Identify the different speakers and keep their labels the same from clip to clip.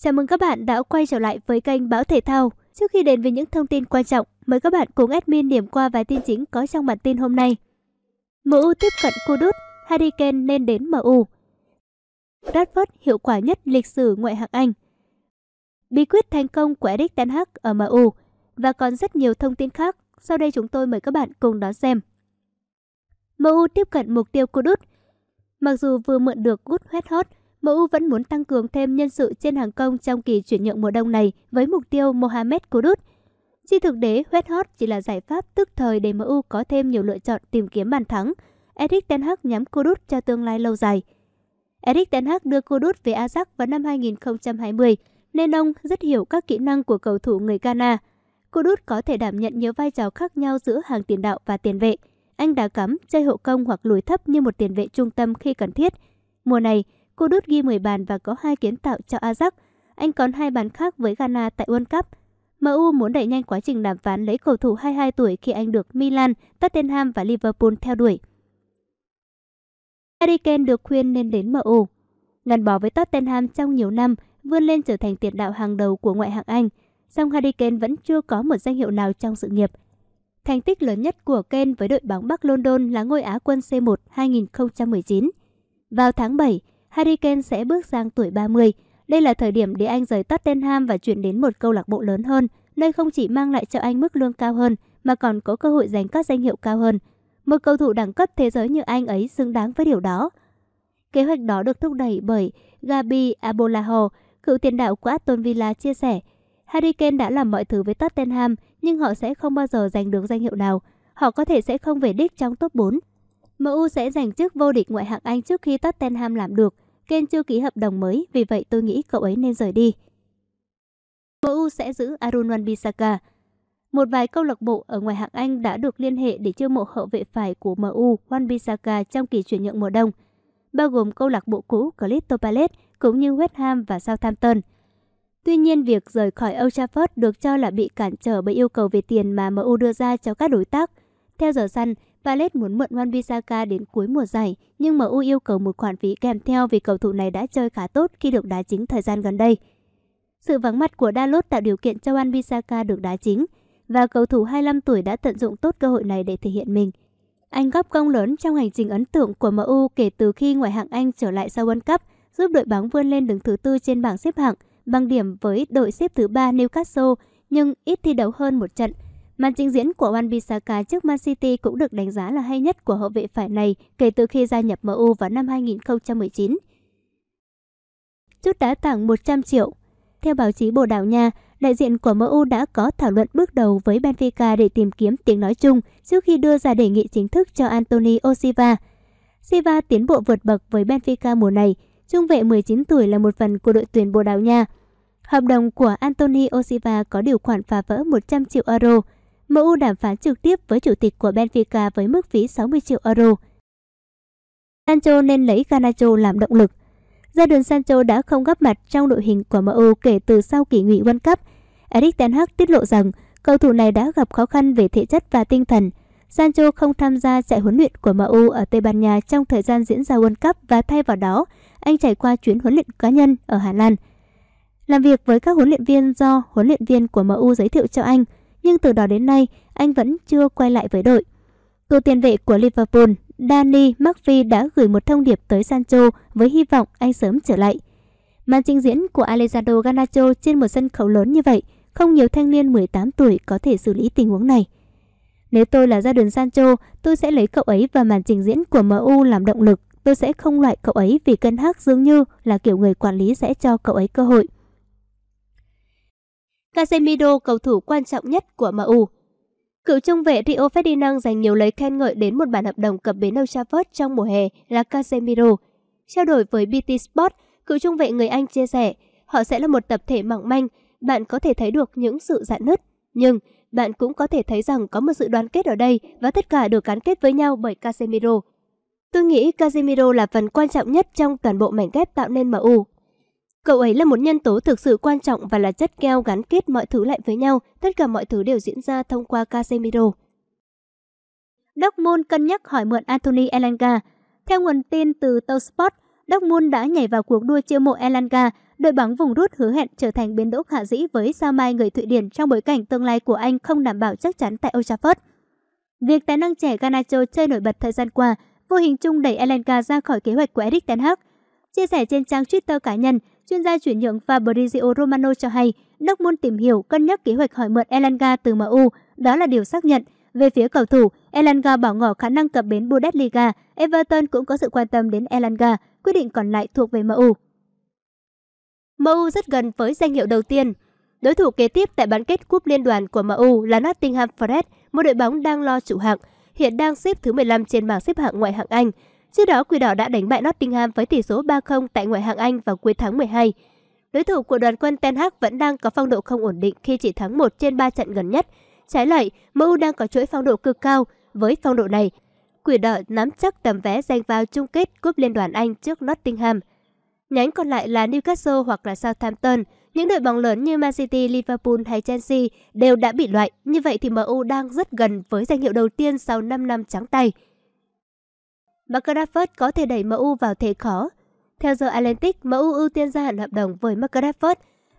Speaker 1: Chào mừng các bạn đã quay trở lại với kênh Báo Thể Thao. Trước khi đến với những thông tin quan trọng, mời các bạn cùng admin điểm qua vài tin chính có trong bản tin hôm nay. MU tiếp cận Kudus, Harry Kane nên đến MU. Rashford hiệu quả nhất lịch sử ngoại hạng Anh. Bí quyết thành công của Erik Ten Hag ở MU và còn rất nhiều thông tin khác. Sau đây chúng tôi mời các bạn cùng đón xem. MU tiếp cận mục tiêu Kudus. Mặc dù vừa mượn được Good Hot MU vẫn muốn tăng cường thêm nhân sự trên hàng công trong kỳ chuyển nhượng mùa đông này với mục tiêu Mohamed Kudus. Trên thực tế, West Hot chỉ là giải pháp tức thời để MU có thêm nhiều lựa chọn tìm kiếm bàn thắng. Eric Ten Hag nhắm Kudus cho tương lai lâu dài. Eric Ten Hag đưa Kudus về Ajax vào năm 2020, nên ông rất hiểu các kỹ năng của cầu thủ người Ghana. Kudus có thể đảm nhận nhiều vai trò khác nhau giữa hàng tiền đạo và tiền vệ. Anh đã cắm, chơi hậu công hoặc lùi thấp như một tiền vệ trung tâm khi cần thiết. Mùa này, Cô đút ghi 10 bàn và có hai kiến tạo cho Ajax. Anh còn hai bàn khác với Ghana tại World Cup. MU muốn đẩy nhanh quá trình đàm phán lấy cầu thủ 22 tuổi khi anh được Milan, Tottenham và Liverpool theo đuổi. Harry Kane được khuyên nên đến MU. Ngăn bó với Tottenham trong nhiều năm, vươn lên trở thành tiền đạo hàng đầu của ngoại hạng Anh. Song Harry Kane vẫn chưa có một danh hiệu nào trong sự nghiệp. Thành tích lớn nhất của Kane với đội bóng Bắc London là ngôi Á quân C1 2019. Vào tháng 7, Harry Kane sẽ bước sang tuổi 30. Đây là thời điểm để anh rời Tottenham và chuyển đến một câu lạc bộ lớn hơn, nơi không chỉ mang lại cho anh mức lương cao hơn mà còn có cơ hội giành các danh hiệu cao hơn. Một cầu thủ đẳng cấp thế giới như anh ấy xứng đáng với điều đó. Kế hoạch đó được thúc đẩy bởi Gabi Abolaho, cựu tiền đạo của Aston Villa chia sẻ, Harry Kane đã làm mọi thứ với Tottenham nhưng họ sẽ không bao giờ giành được danh hiệu nào. Họ có thể sẽ không về đích trong top 4. MU sẽ giành chức vô địch ngoại hạng Anh trước khi Tottenham làm được – Ken chưa ký hợp đồng mới, vì vậy tôi nghĩ cậu ấy nên rời đi. MU sẽ giữ Arun Wan-Bissaka. Một vài câu lạc bộ ở ngoài hạng Anh đã được liên hệ để chiêu mộ hậu vệ phải của MU Wan-Bissaka trong kỳ chuyển nhượng mùa đông, bao gồm câu lạc bộ cũ Crystal Palace cũng như West Ham và Southampton. Tuy nhiên, việc rời khỏi Old Trafford được cho là bị cản trở bởi yêu cầu về tiền mà MU đưa ra cho các đối tác. Theo giờ săn, Valet muốn mượn Wan Bissaka đến cuối mùa giải, nhưng MU yêu cầu một khoản phí kèm theo vì cầu thủ này đã chơi khá tốt khi được đá chính thời gian gần đây. Sự vắng mặt của Dalot tạo điều kiện cho Wan Bissaka được đá chính, và cầu thủ 25 tuổi đã tận dụng tốt cơ hội này để thể hiện mình. Anh góp công lớn trong hành trình ấn tượng của MU kể từ khi ngoại hạng Anh trở lại sau World Cup, giúp đội bóng vươn lên đứng thứ tư trên bảng xếp hạng, bằng điểm với đội xếp thứ ba Newcastle, nhưng ít thi đấu hơn một trận – Màn trình diễn của Wan Bissaka trước Man City cũng được đánh giá là hay nhất của hậu vệ phải này kể từ khi gia nhập MU vào năm 2019. Chút đá tặng 100 triệu Theo báo chí Bồ Đào Nha, đại diện của MU đã có thảo luận bước đầu với Benfica để tìm kiếm tiếng nói chung trước khi đưa ra đề nghị chính thức cho Anthony Osiva. Siva tiến bộ vượt bậc với Benfica mùa này, trung vệ 19 tuổi là một phần của đội tuyển Bồ Đào Nha. Hợp đồng của Anthony Osiva có điều khoản phá vỡ 100 triệu euro – MU đàm phán trực tiếp với chủ tịch của Benfica với mức phí 60 triệu euro. Sancho nên lấy Garnacho làm động lực. Gia đình Sancho đã không góp mặt trong đội hình của MU kể từ sau kỳ nghỉ World Cup. Eric Ten Hag tiết lộ rằng cầu thủ này đã gặp khó khăn về thể chất và tinh thần. Sancho không tham gia trại huấn luyện của MU ở Tây Ban Nha trong thời gian diễn ra World Cup và thay vào đó, anh trải qua chuyến huấn luyện cá nhân ở Hà Lan. Làm việc với các huấn luyện viên do huấn luyện viên của MU giới thiệu cho anh – nhưng từ đó đến nay anh vẫn chưa quay lại với đội. Cựu tiền vệ của Liverpool, Danny McPhee đã gửi một thông điệp tới Sancho với hy vọng anh sớm trở lại. Màn trình diễn của Alejandro Garnacho trên một sân khấu lớn như vậy, không nhiều thanh niên 18 tuổi có thể xử lý tình huống này. Nếu tôi là gia đình Sancho, tôi sẽ lấy cậu ấy và màn trình diễn của MU làm động lực. Tôi sẽ không loại cậu ấy vì cân hắc dường như là kiểu người quản lý sẽ cho cậu ấy cơ hội. Casemiro cầu thủ quan trọng nhất của MU. Cựu trung vệ Rio Ferdinand dành nhiều lời khen ngợi đến một bản hợp đồng cập bến Old Trafford trong mùa hè là Casemiro. Trao đổi với BT Sport, cựu trung vệ người Anh chia sẻ, họ sẽ là một tập thể mỏng manh, bạn có thể thấy được những sự dạn nứt. Nhưng bạn cũng có thể thấy rằng có một sự đoàn kết ở đây và tất cả được gắn kết với nhau bởi Casemiro. Tôi nghĩ Casemiro là phần quan trọng nhất trong toàn bộ mảnh ghép tạo nên MU Cậu ấy là một nhân tố thực sự quan trọng và là chất keo gắn kết mọi thứ lại với nhau, tất cả mọi thứ đều diễn ra thông qua Casemiro. Dortmund cân nhắc hỏi mượn Anthony Elanga. Theo nguồn tin từ Tosport, Dortmund đã nhảy vào cuộc đua chiêu mộ Elanga, đội bóng vùng rút hứa hẹn trở thành biến đỗ khả dĩ với sao mai người Thụy Điển trong bối cảnh tương lai của anh không đảm bảo chắc chắn tại Old Trafford. Việc tài năng trẻ Garnacho chơi nổi bật thời gian qua, vô hình chung đẩy Elanga ra khỏi kế hoạch của Erik Ten Hag. Chia sẻ trên trang Twitter cá nhân, chuyên gia chuyển nhượng Fabrizio Romano cho hay Dortmund tìm hiểu cân nhắc kế hoạch hỏi mượn Elanga từ MU, đó là điều xác nhận. Về phía cầu thủ, Elanga bỏ ngỏ khả năng cập bến Bundesliga, Everton cũng có sự quan tâm đến Elanga, quyết định còn lại thuộc về MU. MU rất gần với danh hiệu đầu tiên. Đối thủ kế tiếp tại bán kết cúp liên đoàn của MU là Nottingham Forest, một đội bóng đang lo trụ hạng, hiện đang xếp thứ 15 trên bảng xếp hạng ngoại hạng Anh. Trước đó, Quỷ Đỏ đã đánh bại Nottingham với tỷ số 3-0 tại ngoại hạng Anh vào cuối tháng 12. Đối thủ của đoàn quân Ten Hag vẫn đang có phong độ không ổn định khi chỉ thắng 1 trên 3 trận gần nhất. Trái lại, MU đang có chuỗi phong độ cực cao. Với phong độ này, Quỷ Đỏ nắm chắc tấm vé giành vào chung kết Cúp Liên đoàn Anh trước Nottingham. Nhánh còn lại là Newcastle hoặc là Southampton. Những đội bóng lớn như Man City, Liverpool hay Chelsea đều đã bị loại. Như vậy thì MU đang rất gần với danh hiệu đầu tiên sau 5 năm trắng tay mà Crawford có thể đẩy MU vào thế khó. Theo giờ Atlantic, MU ưu tiên gia hạn hợp đồng với Mark Crawford,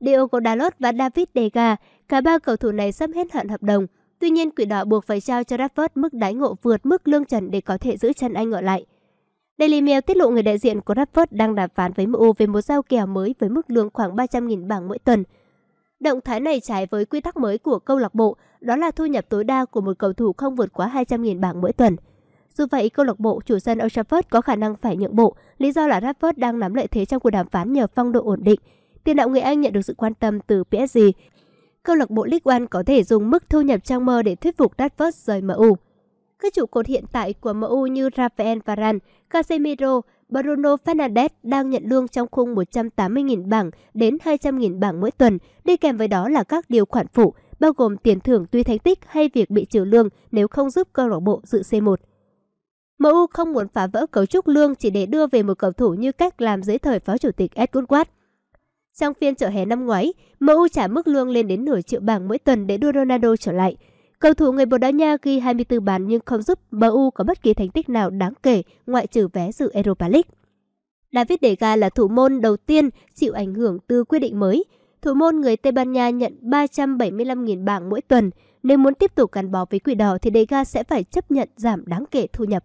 Speaker 1: Diogo Dalot và David De Gea. cả ba cầu thủ này sắp hết hạn hợp đồng. Tuy nhiên, quỷ đỏ buộc phải trao cho Rashford mức đáy ngộ vượt mức lương trần để có thể giữ chân anh ở lại. Daily Mail tiết lộ người đại diện của Rashford đang đàm phán với MU về một giao kèo mới với mức lương khoảng 300.000 bảng mỗi tuần. Động thái này trái với quy tắc mới của câu lạc bộ, đó là thu nhập tối đa của một cầu thủ không vượt quá 200.000 bảng mỗi tuần. Dù vậy, câu lạc bộ chủ sân Old Trafford có khả năng phải nhượng bộ, lý do là Rashford đang nắm lợi thế trong cuộc đàm phán nhờ phong độ ổn định. Tiền đạo người Anh nhận được sự quan tâm từ PSG. Câu lạc bộ League One có thể dùng mức thu nhập trong mơ để thuyết phục Rashford rời MU. Các trụ cột hiện tại của MU như Rafael Varane, Casemiro, Bruno Fernandes đang nhận lương trong khung 180.000 bảng đến 200.000 bảng mỗi tuần, đi kèm với đó là các điều khoản phụ, bao gồm tiền thưởng tùy thành tích hay việc bị trừ lương nếu không giúp câu lạc bộ dự C1. MU không muốn phá vỡ cấu trúc lương chỉ để đưa về một cầu thủ như cách làm dưới thời phó chủ tịch Ed Woodward. Trong phiên chợ hè năm ngoái, MU trả mức lương lên đến nửa triệu bảng mỗi tuần để đưa Ronaldo trở lại. Cầu thủ người Bồ Đào Nha ghi 24 bàn nhưng không giúp MU có bất kỳ thành tích nào đáng kể ngoại trừ vé dự Europa League. David De Gea là thủ môn đầu tiên chịu ảnh hưởng từ quyết định mới. Thủ môn người Tây Ban Nha nhận 375.000 bảng mỗi tuần. Nếu muốn tiếp tục gắn bó với quỷ đỏ thì De Gea sẽ phải chấp nhận giảm đáng kể thu nhập.